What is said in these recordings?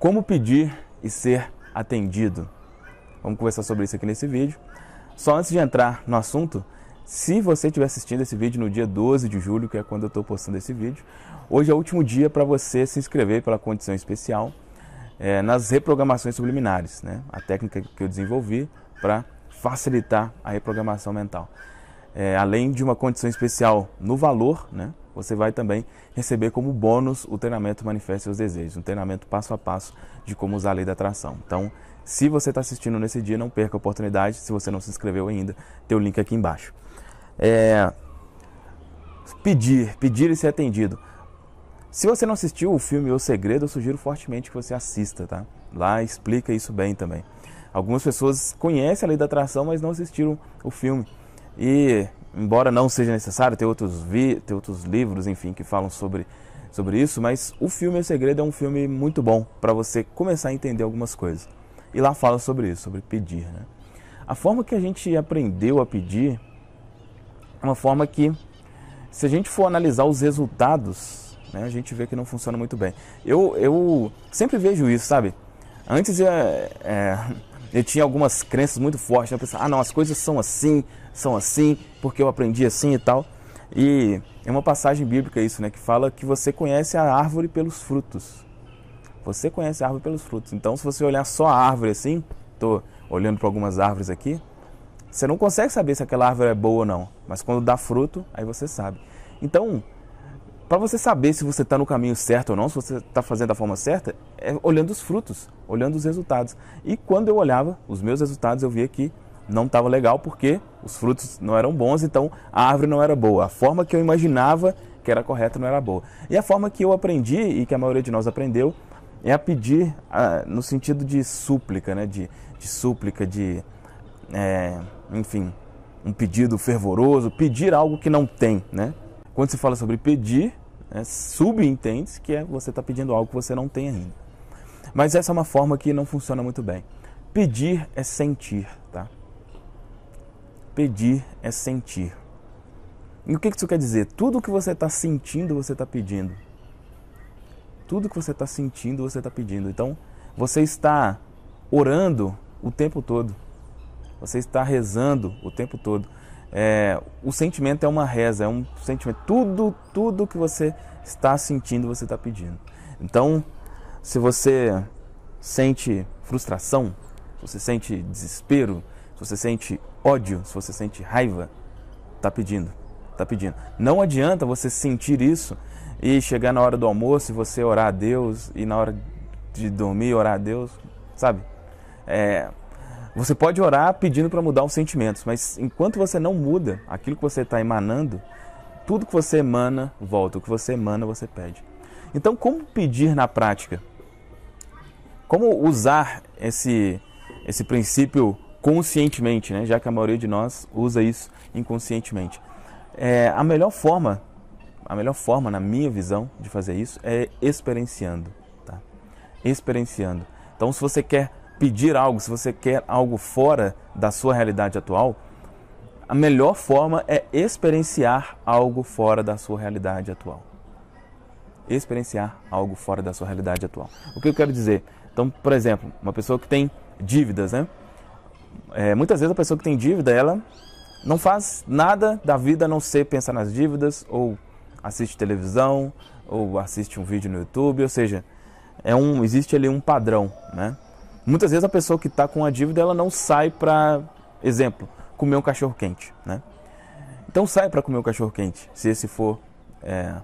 Como pedir e ser atendido? Vamos conversar sobre isso aqui nesse vídeo. Só antes de entrar no assunto, se você estiver assistindo esse vídeo no dia 12 de julho, que é quando eu estou postando esse vídeo, hoje é o último dia para você se inscrever pela condição especial é, nas reprogramações subliminares, né? a técnica que eu desenvolvi para facilitar a reprogramação mental. É, além de uma condição especial no valor, né? você vai também receber como bônus o treinamento Manifeste Seus Desejos, um treinamento passo a passo de como usar a lei da atração. Então, se você está assistindo nesse dia, não perca a oportunidade. Se você não se inscreveu ainda, tem o link aqui embaixo. É... Pedir, pedir e ser atendido. Se você não assistiu o filme O Segredo, eu sugiro fortemente que você assista, tá? Lá explica isso bem também. Algumas pessoas conhecem a lei da atração, mas não assistiram o filme. E embora não seja necessário, tem outros, vi, outros livros, enfim, que falam sobre, sobre isso, mas o filme O Segredo é um filme muito bom para você começar a entender algumas coisas. E lá fala sobre isso, sobre pedir. Né? A forma que a gente aprendeu a pedir é uma forma que, se a gente for analisar os resultados, né, a gente vê que não funciona muito bem. Eu, eu sempre vejo isso, sabe? Antes é, é eu tinha algumas crenças muito fortes. Né? Eu pensava, ah, não, as coisas são assim, são assim, porque eu aprendi assim e tal. E é uma passagem bíblica isso, né? Que fala que você conhece a árvore pelos frutos. Você conhece a árvore pelos frutos. Então, se você olhar só a árvore assim, estou olhando para algumas árvores aqui, você não consegue saber se aquela árvore é boa ou não. Mas quando dá fruto, aí você sabe. Então, para você saber se você está no caminho certo ou não, se você está fazendo da forma certa, é olhando os frutos, olhando os resultados. E quando eu olhava os meus resultados, eu via que não estava legal porque os frutos não eram bons, então a árvore não era boa. A forma que eu imaginava que era correta não era boa. E a forma que eu aprendi e que a maioria de nós aprendeu é a pedir ah, no sentido de súplica, né? de, de súplica, de. É, enfim, um pedido fervoroso, pedir algo que não tem, né? Quando se fala sobre pedir, né, subentende que é você está pedindo algo que você não tem ainda. Mas essa é uma forma que não funciona muito bem. Pedir é sentir, tá? Pedir é sentir. E o que isso quer dizer? Tudo que você está sentindo, você está pedindo. Tudo que você está sentindo, você está pedindo. Então, você está orando o tempo todo. Você está rezando o tempo todo é, o sentimento é uma reza, é um sentimento. Tudo, tudo que você está sentindo, você está pedindo. Então, se você sente frustração, se você sente desespero, se você sente ódio, se você sente raiva, está pedindo, está pedindo. Não adianta você sentir isso e chegar na hora do almoço e você orar a Deus e na hora de dormir orar a Deus, sabe? É, você pode orar pedindo para mudar os sentimentos, mas enquanto você não muda aquilo que você está emanando, tudo que você emana volta, o que você emana você pede. Então, como pedir na prática? Como usar esse, esse princípio conscientemente, né? já que a maioria de nós usa isso inconscientemente? É, a melhor forma, a melhor forma, na minha visão, de fazer isso é experienciando. Tá? Experienciando. Então, se você quer pedir algo, se você quer algo fora da sua realidade atual, a melhor forma é experienciar algo fora da sua realidade atual. Experienciar algo fora da sua realidade atual. O que eu quero dizer? Então, por exemplo, uma pessoa que tem dívidas, né? É, muitas vezes a pessoa que tem dívida, ela não faz nada da vida a não ser pensar nas dívidas, ou assiste televisão, ou assiste um vídeo no YouTube, ou seja, é um, existe ali um padrão, né? Muitas vezes a pessoa que está com a dívida ela não sai para, exemplo, comer um cachorro quente, né? Então sai para comer um cachorro quente, se esse for é,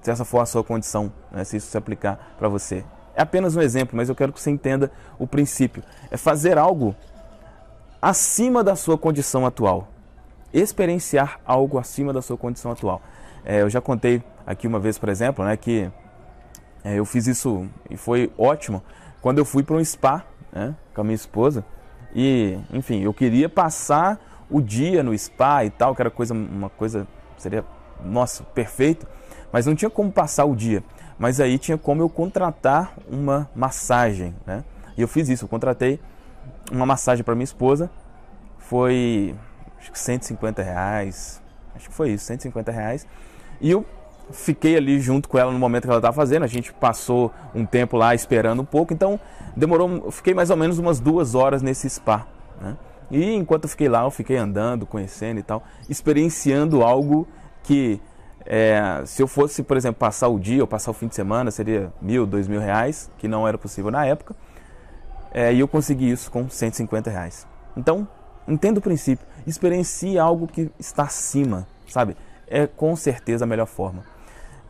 se essa for a sua condição, né? se isso se aplicar para você. É apenas um exemplo, mas eu quero que você entenda o princípio. É fazer algo acima da sua condição atual. Experienciar algo acima da sua condição atual. É, eu já contei aqui uma vez, por exemplo, né, que é, eu fiz isso e foi ótimo quando eu fui para um spa né, com a minha esposa. E, enfim, eu queria passar o dia no spa e tal, que era coisa, uma coisa, seria, nossa, perfeito. Mas não tinha como passar o dia. Mas aí tinha como eu contratar uma massagem, né? E eu fiz isso, eu contratei uma massagem para minha esposa. Foi, acho que 150 reais, acho que foi isso, 150 reais. E eu fiquei ali junto com ela no momento que ela estava fazendo. A gente passou um tempo lá esperando um pouco, então demorou, fiquei mais ou menos umas duas horas nesse spa. Né? E enquanto eu fiquei lá, eu fiquei andando, conhecendo e tal, experienciando algo que é, se eu fosse, por exemplo, passar o dia ou passar o fim de semana, seria mil, dois mil reais, que não era possível na época. É, e eu consegui isso com 150 reais. Então, entenda o princípio, experiencie algo que está acima, sabe? É com certeza a melhor forma.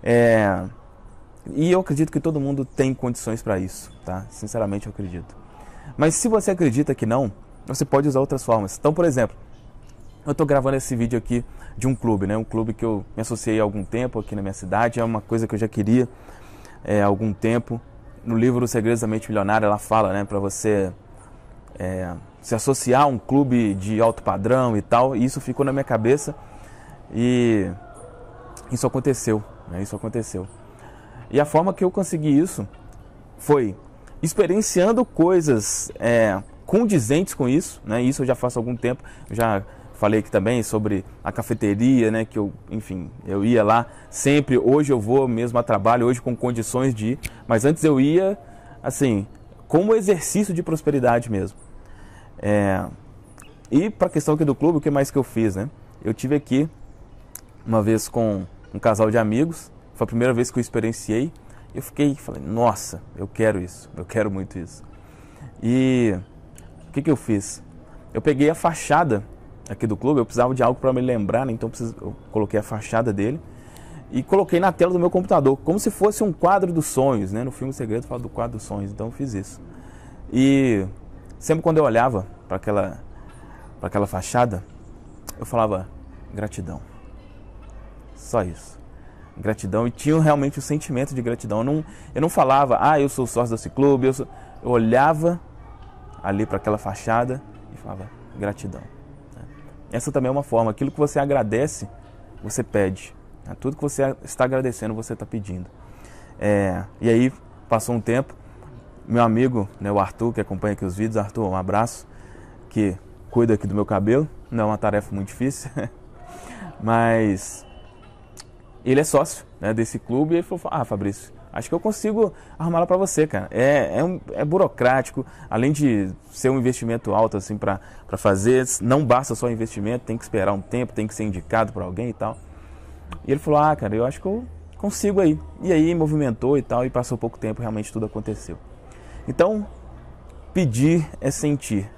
É, e eu acredito que todo mundo tem condições para isso, tá? Sinceramente, eu acredito. Mas se você acredita que não, você pode usar outras formas. Então, por exemplo, eu estou gravando esse vídeo aqui de um clube, né? Um clube que eu me associei há algum tempo aqui na minha cidade, é uma coisa que eu já queria é, há algum tempo. No livro Segredos da Mente Milionária, ela fala, né, para você é, se associar a um clube de alto padrão e tal. E isso ficou na minha cabeça e isso aconteceu. Né? Isso aconteceu. E a forma que eu consegui isso foi experienciando coisas é, condizentes com isso. Né? Isso eu já faço há algum tempo. Eu já falei aqui também sobre a cafeteria, né? Que eu, enfim, eu ia lá sempre. Hoje eu vou mesmo a trabalho, hoje com condições de ir. Mas antes eu ia, assim, como exercício de prosperidade mesmo. É, e para a questão aqui do clube, o que mais que eu fiz, né? Eu tive aqui uma vez com um casal de amigos. Foi a primeira vez que eu experienciei. Eu fiquei, falei, nossa, eu quero isso, eu quero muito isso. E o que, que eu fiz? Eu peguei a fachada aqui do clube, eu precisava de algo para me lembrar, né? então eu coloquei a fachada dele e coloquei na tela do meu computador, como se fosse um quadro dos sonhos, né? No filme Segredo fala do quadro dos sonhos, então eu fiz isso. E sempre quando eu olhava para aquela para aquela fachada, eu falava gratidão. Só isso. Gratidão. E tinha realmente o sentimento de gratidão. Eu não, eu não falava, ah, eu sou sócio desse clube. Eu, sou... eu olhava ali para aquela fachada e falava, gratidão. Né? Essa também é uma forma. Aquilo que você agradece, você pede. Né? Tudo que você está agradecendo, você está pedindo. É... e aí, passou um tempo, meu amigo, né, o Arthur, que acompanha aqui os vídeos, Arthur, um abraço, que cuida aqui do meu cabelo. Não é uma tarefa muito difícil, mas ele é sócio né, desse clube e ele falou: Ah, Fabrício, acho que eu consigo arrumar lá para você, cara. É, é, um, é, burocrático, além de ser um investimento alto assim para fazer, não basta só investimento, tem que esperar um tempo, tem que ser indicado para alguém e tal. E ele falou: Ah, cara, eu acho que eu consigo aí. E aí movimentou e tal, e passou pouco tempo, realmente tudo aconteceu. Então, pedir é sentir.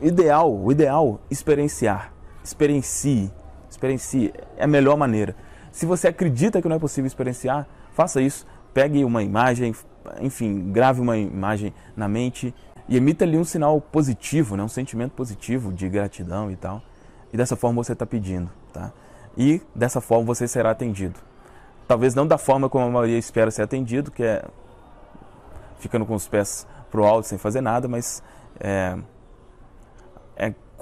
Ideal, o ideal, experienciar. Experiencie. Experiencie. É a melhor maneira. Se você acredita que não é possível experienciar, faça isso. Pegue uma imagem, enfim, grave uma imagem na mente e emita ali um sinal positivo, né? um sentimento positivo de gratidão e tal. E dessa forma você está pedindo, tá? E dessa forma você será atendido. Talvez não da forma como a maioria espera ser atendido, que é ficando com os pés pro alto sem fazer nada, mas é,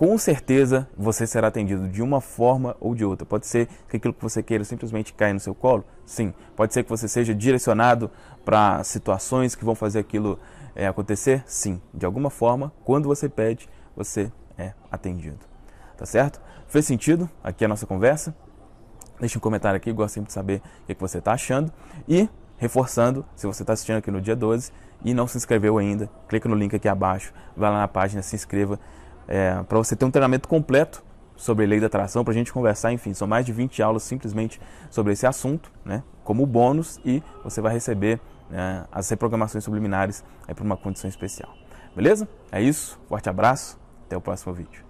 com certeza você será atendido de uma forma ou de outra. Pode ser que aquilo que você queira simplesmente caia no seu colo? Sim. Pode ser que você seja direcionado para situações que vão fazer aquilo é, acontecer? Sim. De alguma forma, quando você pede, você é atendido. Tá certo? Fez sentido aqui a nossa conversa? Deixe um comentário aqui, gosto sempre de saber o que, é que você está achando. E, reforçando, se você está assistindo aqui no dia 12 e não se inscreveu ainda, clica no link aqui abaixo, vai lá na página, se inscreva é, para você ter um treinamento completo sobre lei da atração, para a gente conversar, enfim, são mais de 20 aulas simplesmente sobre esse assunto, né, como bônus, e você vai receber né, as reprogramações subliminares é, para uma condição especial. Beleza? É isso, forte abraço, até o próximo vídeo.